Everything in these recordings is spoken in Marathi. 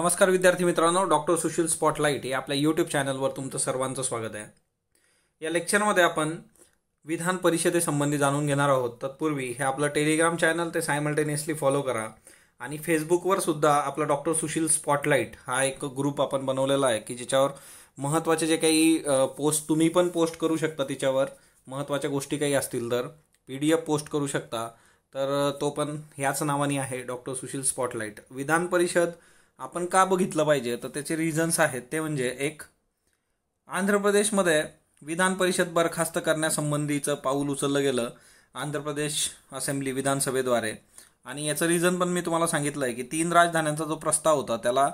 नमस्कार विद्यार्थी मित्रांनो डॉक्टर सुशील स्पॉटलाईट या आपल्या यूट्यूब चॅनलवर तुमचं सर्वांचं स्वागत आहे या लेक्चरमध्ये आपण विधान परिषदेसंबंधी जाणून घेणार आहोत तत्पूर्वी हे आपलं टेलिग्राम चॅनल ते सायमल्टेनियसली फॉलो करा आणि फेसबुकवर सुद्धा आपला डॉक्टर सुशील स्पॉटलाईट हा एक ग्रुप आपण बनवलेला आहे की ज्याच्यावर महत्त्वाचे जे काही पोस्ट तुम्ही पण पोस्ट करू शकता तिच्यावर महत्त्वाच्या गोष्टी काही असतील तर पी डी एफ पोस्ट करू शकता तर तो पण ह्याच नावाने आहे डॉक्टर सुशील स्पॉटलाईट विधान परिषद आपण का बघितलं पाहिजे तर त्याचे रिझन्स आहेत ते म्हणजे एक आंध्र प्रदेशमध्ये विधान परिषद बरखास्त करण्यासंबंधीचं पाऊल उचललं गेलं आंध्र प्रदेश असेंब्ली विधानसभेद्वारे आणि याचं रिझन पण मी तुम्हाला सांगितलं आहे की तीन राजधान्यांचा जो प्रस्ताव होता त्याला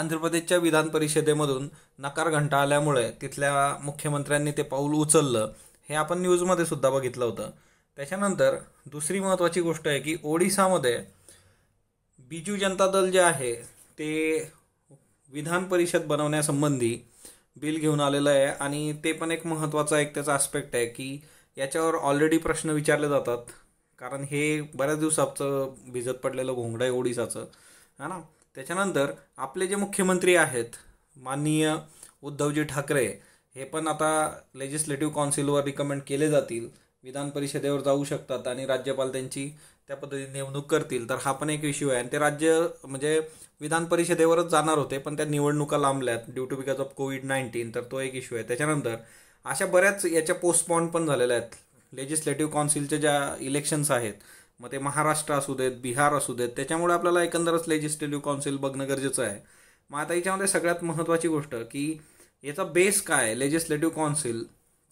आंध्र प्रदेशच्या विधान परिषदेमधून नकार घंटा आल्यामुळे तिथल्या मुख्यमंत्र्यांनी ते पाऊल उचललं हे आपण न्यूजमध्ये सुद्धा बघितलं होतं त्याच्यानंतर दुसरी महत्त्वाची गोष्ट आहे की ओडिसामध्ये बिजू जनता दल जे आहे ते विधान परिषद बनवण्यासंबंधी बिल घेऊन आलेलं आहे आणि ते पण एक महत्त्वाचा एक त्याचा आस्पेक्ट आहे की याच्यावर ऑलरेडी प्रश्न विचारले जातात कारण हे बऱ्याच दिवसाचं भिजत पडलेलं घोंगडं आहे ओडिसाचं है ना त्याच्यानंतर आपले जे मुख्यमंत्री आहेत माननीय उद्धवजी ठाकरे हे पण आता लेजिस्लेटिव्ह काउन्सिलवर रिकमेंड केले जातील विधान परिषदेवर जाऊ शकतात आणि राज्यपाल त्यांची त्या पद्धतीने नेमणूक करतील तर हा पण एक इश्यू आहे आणि ते राज्य म्हणजे विधान परिषदेवरच जाणार होते पण त्या निवडणुका लांबल्यात due to because of COVID nineteen तर तो एक इश्यू आहे त्याच्यानंतर अशा बऱ्याच याच्या पोस्टपॉन पण झालेल्या आहेत लेजिस्लेटिव्ह काउन्सिलच्या ज्या इलेक्शन्स आहेत मग ते महाराष्ट्र असू देत बिहार असू देत त्याच्यामुळे आपल्याला एकंदरच लेजिस्लेटिव्ह काउन्सिल बघणं गरजेचं आहे मग आता याच्यामध्ये सगळ्यात महत्त्वाची गोष्ट की याचा बेस काय लेजिस्लेटिव्ह काउन्सिल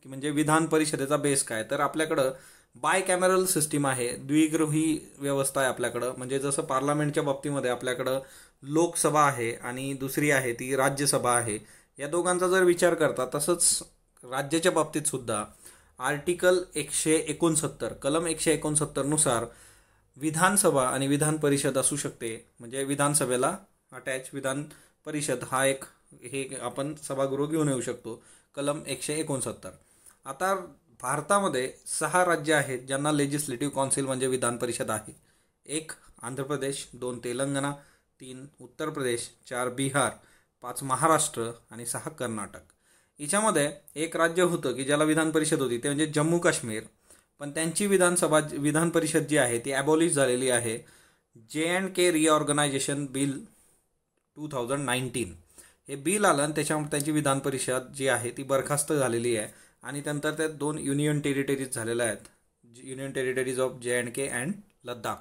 की म्हणजे विधान परिषदेचा बेस काय तर आपल्याकडं बाय कॅमेरल सिस्टीम आहे द्विगृही व्यवस्था आहे आपल्याकडं म्हणजे जसं पार्लमेंटच्या बाबतीमध्ये आपल्याकडं लोकसभा आहे आणि दुसरी आहे ती राज्यसभा आहे या दोघांचा जर विचार करता तसंच राज्याच्या बाबतीत सुद्धा आर्टिकल एकशे एकोणसत्तर कलम एकशे एकोणसत्तरनुसार विधानसभा आणि विधान परिषद असू शकते म्हणजे विधानसभेला अटॅच विधान परिषद हा एक हे आपण सभागृह घेऊन येऊ शकतो कलम एकशे एकोणसत्तर आता भारतामध्ये सहा राज्य आहेत ज्यांना लेजिस्लेटिव्ह कौन्सिल म्हणजे विधान परिषद आहे एक आंध्र प्रदेश दोन तेलंगणा तीन उत्तर प्रदेश चार बिहार पाच महाराष्ट्र आणि सहा कर्नाटक हिच्यामध्ये एक राज्य होतं की ज्याला विधान परिषद होती ते म्हणजे जम्मू काश्मीर पण त्यांची विधानसभा विधान परिषद जी आहे ती ॲबॉलिश झालेली आहे J and K reorganisation bill two thousand nineteen हे बिल आलं आणि त्याच्यामुळे त्यांची विधान परिषद जी आहे ती बरखास्त झालेली आहे आणि त्यानंतर त्यात दोन युनियन टेरिटरीज झालेल्या आहेत union territories of J and K and Ladakh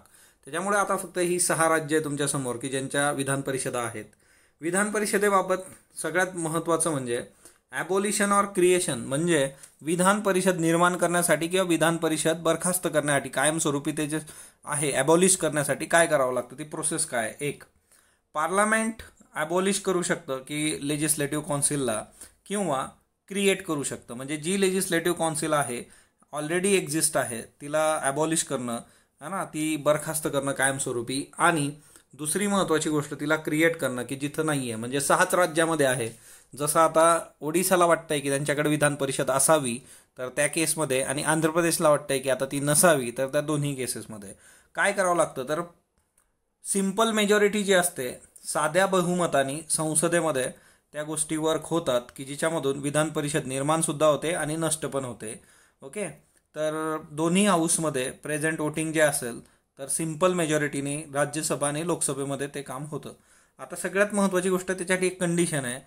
त्याच्यामुळे आता फक्त ही सहा राज्य तुमच्यासमोर की ज्यांच्या विधान आहेत विधान परिषदेबाबत सगळ्यात महत्त्वाचं म्हणजे ॲबोलिशन ऑर क्रिएशन म्हणजे विधान परिषद निर्माण करण्यासाठी किंवा विधान परिषद बरखास्त करण्यासाठी कायमस्वरूपी ते जे आहे ॲबॉलिश करण्यासाठी काय करावं लागतं ती प्रोसेस काय एक पार्लमेंट ॲबॉलिश करू शकतं की लेजिस्लेटिव्ह कौन्सिलला किंवा क्रिएट करू शकतं म्हणजे जी लेजिस्लेटिव्ह कौन्सिल आहे ऑलरेडी एक्झिस्ट आहे तिला ॲबॉलिश करणं है ना ती बरखास्त करणं कायमस्वरूपी आणि दुसरी महत्त्वाची गोष्ट तिला क्रिएट करणं की जिथं नाही आहे म्हणजे सहाच राज्यामध्ये आहे जसं आता ओडिशाला वाटतंय की त्यांच्याकडे विधान परिषद असावी तर त्या केसमध्ये आणि आंध्र प्रदेशला वाटतंय की आता ती नसावी तर त्या दोन्ही केसेसमध्ये काय करावं लागतं तर सिम्पल मेजॉरिटी जी असते साध्या बहुमतानी संसदेमध्ये त्या गोष्टी वर्क होतात की जिच्यामधून विधान परिषद निर्माणसुद्धा होते आणि नष्ट पण होते ओके तर दोन्ही हाऊसमध्ये प्रेझेंट वोटिंग जे असेल तर सिम्पल मेजॉरिटीने राज्यसभा आणि लोकसभेमध्ये ते काम होतं आता सगळ्यात महत्त्वाची गोष्ट त्याच्यासाठी एक कंडिशन आहे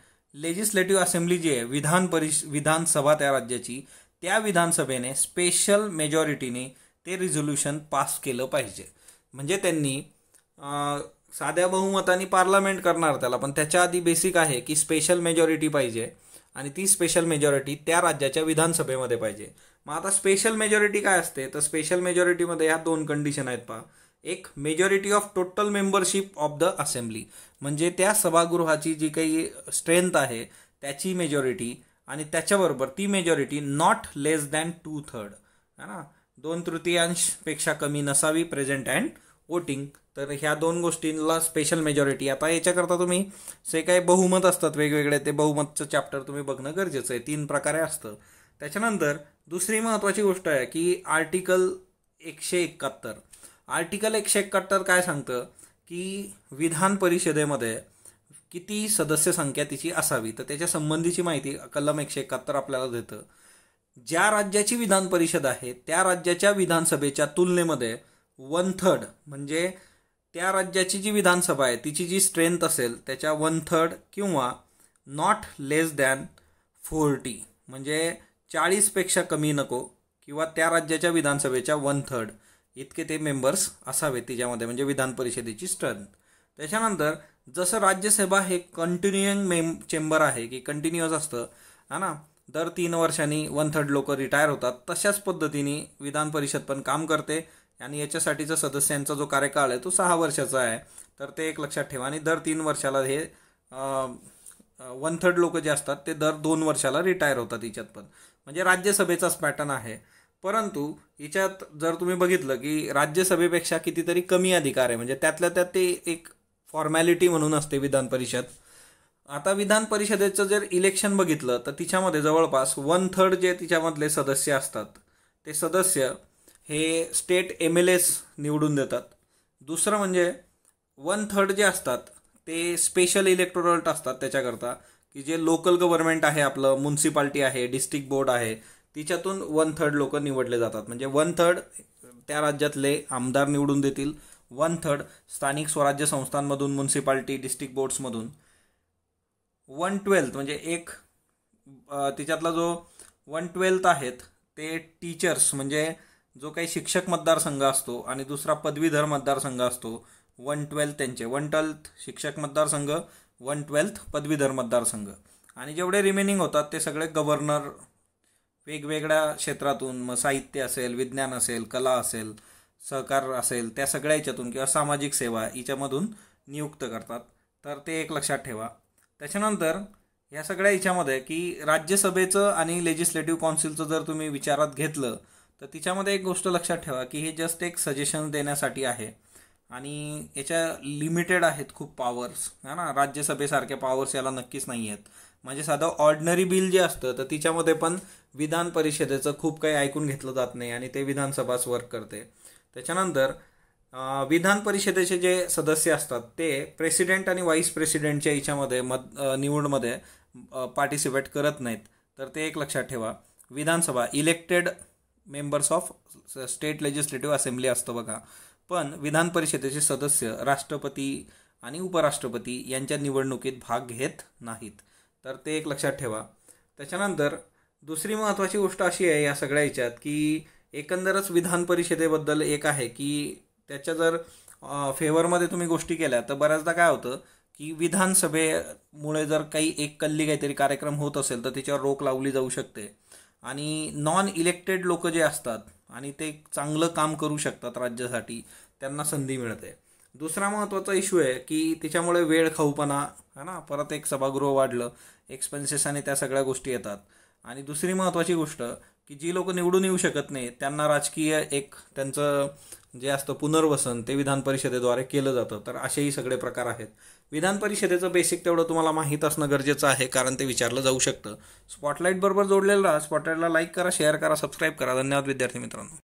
लेजिस्लेटिव्ह असेंब्ली जी आहे विधान परिष विधानसभा त्या राज्याची त्या विधानसभेने स्पेशल मेजॉरिटीने ते रिझोल्युशन पास केलं पाहिजे म्हणजे त्यांनी साध्या बहुमताने पार्लमेंट करणार त्याला पण त्याच्या आधी बेसिक आहे की स्पेशल मेजॉरिटी पाहिजे आणि ती स्पेशल मेजॉरिटी त्या राज्याच्या विधानसभेमध्ये पाहिजे मग आता स्पेशल मेजॉरिटी काय असते तर स्पेशल मेजॉरिटीमध्ये ह्या दोन कंडिशन आहेत पहा एक majority of total membership of the assembly म्हणजे त्या सभागृहाची जी काही स्ट्रेंथ आहे त्याची मेजॉरिटी आणि त्याच्याबरोबर ती majority not less than two third है ना दोन तृतीयांशपेक्षा कमी नसावी प्रेझेंट अँड वोटिंग तर ह्या दोन गोष्टींना स्पेशल मेजॉरिटी आता याच्याकरता तुम्ही जे काही बहुमत असतात वेगवेगळे ते बहुमतचं चॅप्टर तुम्ही बघणं गरजेचं आहे तीन प्रकारे असतं त्याच्यानंतर दुसरी महत्त्वाची गोष्ट आहे की आर्टिकल एकशे एकाहत्तर आर्टिकल एकशे एकाहत्तर काय सांगतं की विधान परिषदेमध्ये किती सदस्य संख्या तिची असावी तर त्याच्या संबंधीची माहिती कलम एकशे एकाहत्तर आपल्याला देतं ज्या राज्याची विधान परिषद आहे त्या राज्याच्या विधानसभेच्या तुलनेमध्ये वन थर्ड म्हणजे त्या राज्याची जी विधानसभा आहे तिची जी स्ट्रेंथ असेल त्याच्या वन थर्ड किंवा नॉट लेस दॅन फोर्टी म्हणजे चाळीसपेक्षा कमी नको किंवा त्या राज्याच्या विधानसभेच्या वन थर्ड इतके ते मेंबर्स असावे तिच्यामध्ये म्हणजे विधान परिषदेची स्ट्रेंथ त्याच्यानंतर जसं राज्यसभा हे कंटिन्युइंग मेम चेंबर आहे की कंटिन्युअस असतं हा ना दर तीन वर्षांनी वन थर्ड लोक रिटायर होतात तशाच पद्धतीने विधान परिषद पण काम करते आणि याच्यासाठीचा सदस्यांचा जो कार्यकाळ आहे तो सहा वर्षाचा आहे तर ते एक लक्षात ठेवा आणि दर तीन वर्षाला हे वन थर्ड लोक जे असतात ते दर दोन वर्षाला रिटायर होतात याच्यात पण म्हणजे राज्यसभेचाच पॅटर्न आहे परंतु याच्यात जर तुम्ही बघितलं की राज्यसभेपेक्षा कितीतरी कमी अधिकार आहे म्हणजे त्यातल्या त्यात ते एक फॉर्मॅलिटी म्हणून असते विधानपरिषद आता विधान परिषदेचं जर इलेक्शन बघितलं तर तिच्यामध्ये जवळपास वन थर्ड जे तिच्यामधले सदस्य असतात ते सदस्य हे स्टेट एम एल एस निवडून देतात दुसरं म्हणजे वन थर्ड जे असतात ते स्पेशल इलेक्टोरल्ट असतात त्याच्याकरता की जे लोकल गव्हर्नमेंट आहे आपलं म्युन्सिपाल्टी आहे डिस्ट्रिक्ट बोर्ड आहे तिच्यातून वन थर्ड लोक निवडले जातात म्हणजे वन थर्ड त्या राज्यातले आमदार निवडून देतील वन थर्ड स्थानिक स्वराज्य संस्थांमधून म्युन्सिपाल्टी डिस्ट्रिक्ट बोर्ड्समधून वन ट्वेल्थ म्हणजे एक तिच्यातला जो वन ट्वेल्थ आहेत ते टीचर्स म्हणजे जो काही शिक्षक मतदारसंघ असतो आणि दुसरा पदवीधर मतदारसंघ असतो वन ट्वेल्थ त्यांचे वन ट्वेल्थ शिक्षक मतदारसंघ वन ट्वेल्थ पदवीधर मतदारसंघ आणि जेवढे रिमेनिंग होतात ते सगळे गव्हर्नर वेगवेगळ्या क्षेत्रातून मग साहित्य असेल विज्ञान असेल कला असेल सहकार असेल त्या सगळ्या याच्यातून किंवा सामाजिक सेवा याच्यामधून नियुक्त करतात तर ते एक लक्षात ठेवा त्याच्यानंतर ह्या सगळ्या याच्यामध्ये की राज्यसभेचं आणि लेजिस्लेटिव्ह कौन्सिलचं जर तुम्ही विचारात घेतलं तर तिच्यामध्ये एक गोष्ट लक्षात ठेवा की हे जस्ट एक सजेशन देण्यासाठी आहे आणि याच्या लिमिटेड आहेत खूप पॉवर्स है ना राज्यसभेसारखे पॉवर्स याला नक्कीच नाही आहेत म्हणजे साधं ऑर्डनरी बिल जे असतं तर तिच्यामध्ये पण विधान परिषदेचं खूप काही ऐकून घेतलं जात नाही आणि ते विधानसभाच वर्क करते त्याच्यानंतर विधान परिषदेचे जे सदस्य असतात ते प्रेसिडेंट आणि व्हाईस प्रेसिडेंटच्या याच्यामध्ये मत निवडमध्ये पार्टिसिपेट करत नाहीत तर ते एक लक्षात ठेवा विधानसभा elected members of state legislative assembly असतो बघा पण विधान परिषदेचे सदस्य राष्ट्रपती आणि उपराष्ट्रपती यांच्या निवडणुकीत भाग घेत नाहीत तर ते एक लक्षात ठेवा त्याच्यानंतर दुसरी महत्त्वाची गोष्ट अशी आहे या सगळ्या याच्यात की एकंदरच विधान परिषदेबद्दल एक आहे की त्याच्या जर फेवरमध्ये तुम्ही गोष्टी केल्या तर बऱ्याचदा काय होतं की विधानसभेमुळे जर काही एक कल्ली काहीतरी कार्यक्रम होत असेल तर त्याच्यावर रोक लावली जाऊ शकते आणि नॉन इलेक्टेड लोक जे असतात आणि ते चांगलं काम करू शकतात राज्यासाठी त्यांना संधी मिळते दुसरा महत्त्वाचा इश्यू आहे की त्याच्यामुळे वेळ खाऊपणा है ना परत एक सभागृह वाढलं एक्सपेन्सेस आणि त्या सगळ्या गोष्टी येतात आणि दुसरी महत्त्वाची गोष्ट की जी लोक निवडून येऊ शकत नाही त्यांना राजकीय एक त्यांचं जे असतं पुनर्वसन ते विधान परिषदेद्वारे केलं जातं तर असेही सगळे प्रकार आहेत विधान परिषदेचं बेसिक तेवढं तुम्हाला माहीत असणं गरजेचं आहे कारण ते विचारलं जाऊ शकतं स्पॉटलाईट बरोबर जोडलेलं स्पॉटलाईटला लाईक करा शेअर करा सबस्क्राईब करा धन्यवाद विद्यार्थी मित्रांनो